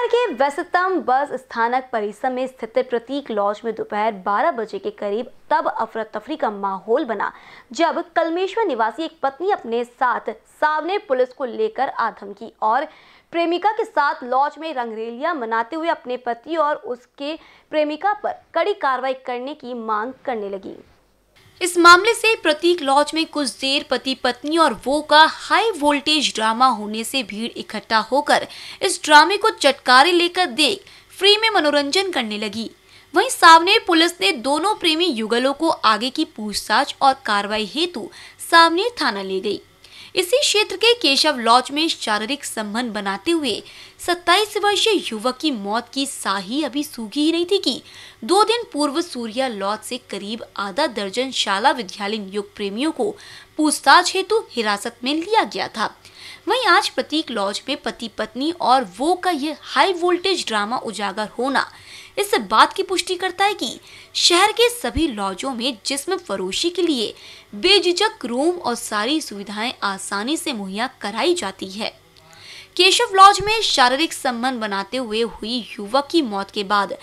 शहर के व्यस्तम बस स्थानक परिसर में स्थित प्रतीक लॉज में दोपहर 12 बजे के करीब तब अफरा तफरी का माहौल बना जब कलमेश्वर निवासी एक पत्नी अपने साथ सावने पुलिस को लेकर आधमकी और प्रेमिका के साथ लॉज में रंगरेलिया मनाते हुए अपने पति और उसके प्रेमिका पर कड़ी कार्रवाई करने की मांग करने लगी इस मामले से प्रतीक लॉज में कुछ देर पति पत्नी और वो का हाई वोल्टेज ड्रामा होने से भीड़ इकट्ठा होकर इस ड्रामे को चटकारे लेकर देख फ्री में मनोरंजन करने लगी वहीं सावनेर पुलिस ने दोनों प्रेमी युगलों को आगे की पूछताछ और कार्रवाई हेतु सावनेर थाना ले गई इसी क्षेत्र के केशव लॉज में शारीरिक संबंध बनाते हुए 27 वर्षीय युवक की मौत की साही अभी सूखी ही नहीं थी कि दो दिन पूर्व सूर्या लॉज से करीब आधा दर्जन शाला विद्यालय युग प्रेमियों को पूछताछ हेतु हिरासत में लिया गया था वहीं आज प्रतीक लॉज में पति पत्नी और वो का यह हाई वोल्टेज ड्रामा उजागर होना इस बात की पुष्टि करता है कि शहर के सभी लॉजों में जिसम फरोशी के लिए बेझिझक रूम और सारी सुविधाएं आसानी से मुहैया कराई जाती है केशव लॉज में शारीरिक संबंध बनाते हुए हुई युवक की मौत के बाद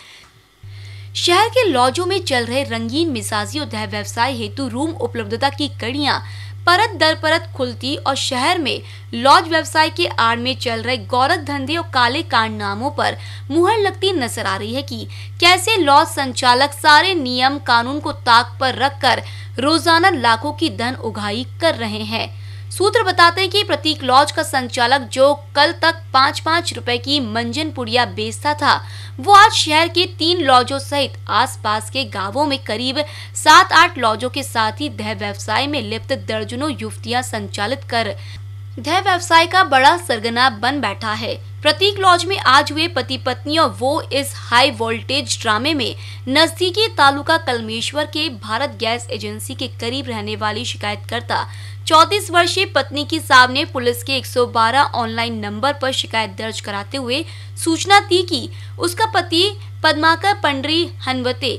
शहर के लॉजों में चल रहे रंगीन मिजाजी और व्यवसाय हेतु रूम उपलब्धता की कड़ियां परत दर परत खुलती और शहर में लॉज व्यवसाय के आड़ में चल रहे गौरत धंधे और काले कांड नामों पर मुहर लगती नजर आ रही है कि कैसे लॉज संचालक सारे नियम कानून को ताक पर रखकर रोजाना लाखों की धन उगाही कर रहे हैं सूत्र बताते हैं कि प्रतीक लॉज का संचालक जो कल तक पाँच पाँच रुपए की मंजन पुड़िया बेचता था वो आज शहर के तीन लॉजों सहित आसपास के गांवों में करीब सात आठ लॉजों के साथ ही दह व्यवसाय में लिप्त दर्जनों युवतियां संचालित कर गृह व्यवसाय का बड़ा सरगना बन बैठा है प्रतीक लॉज में आज हुए पति पत्नी और वो इस हाई वोल्टेज ड्रामे में नजदीकी तालुका कलमेश्वर के भारत गैस एजेंसी के करीब रहने वाली शिकायतकर्ता 34 वर्षीय पत्नी की साहब ने पुलिस के 112 ऑनलाइन नंबर पर शिकायत दर्ज कराते हुए सूचना दी कि उसका पति पद्माकर पंडरी हनवते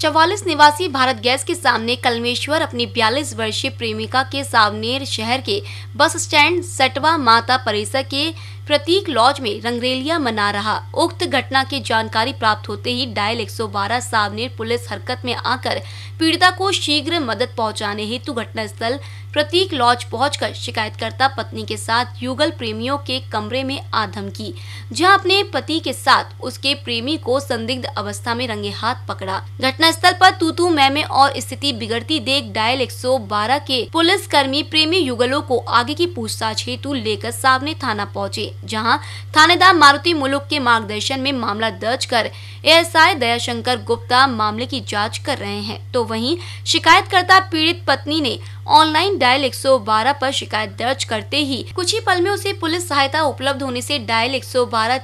चवालीस निवासी भारत गैस के सामने कलमेश्वर अपनी बयालीस वर्षीय प्रेमिका के सावनेर शहर के बस स्टैंड सटवा माता परिसर के प्रतीक लॉज में रंगरेलिया मना रहा उक्त घटना की जानकारी प्राप्त होते ही डायल 112 सावनेर पुलिस हरकत में आकर पीड़िता को शीघ्र मदद पहुंचाने हेतु घटनास्थल प्रतीक लॉज पहुंचकर शिकायतकर्ता पत्नी के साथ युगल प्रेमियों के कमरे में आधम की जहां अपने पति के साथ उसके प्रेमी को संदिग्ध अवस्था में रंगे हाथ पकड़ा घटनास्थल पर तूतू मैमे और स्थिति बिगड़ती देख डायल 112 के पुलिस कर्मी प्रेमी युगलों को आगे की पूछताछ हेतु लेकर सावने थाना पहुंचे थी जहां थानेदार मारुति मुलुक के मार्गदर्शन में मामला दर्ज कर एएसआई दयाशंकर गुप्ता मामले की जांच कर रहे हैं तो वहीं शिकायतकर्ता पीड़ित पत्नी ने ऑनलाइन डायल 112 पर शिकायत दर्ज करते ही कुछ ही पल में उसे पुलिस सहायता उपलब्ध होने ऐसी डायल एक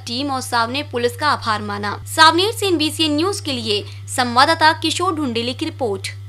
टीम और सावनेर पुलिस का आभार माना सावनेर ऐसी न्यूज के लिए संवाददाता किशोर ढूंडेली की रिपोर्ट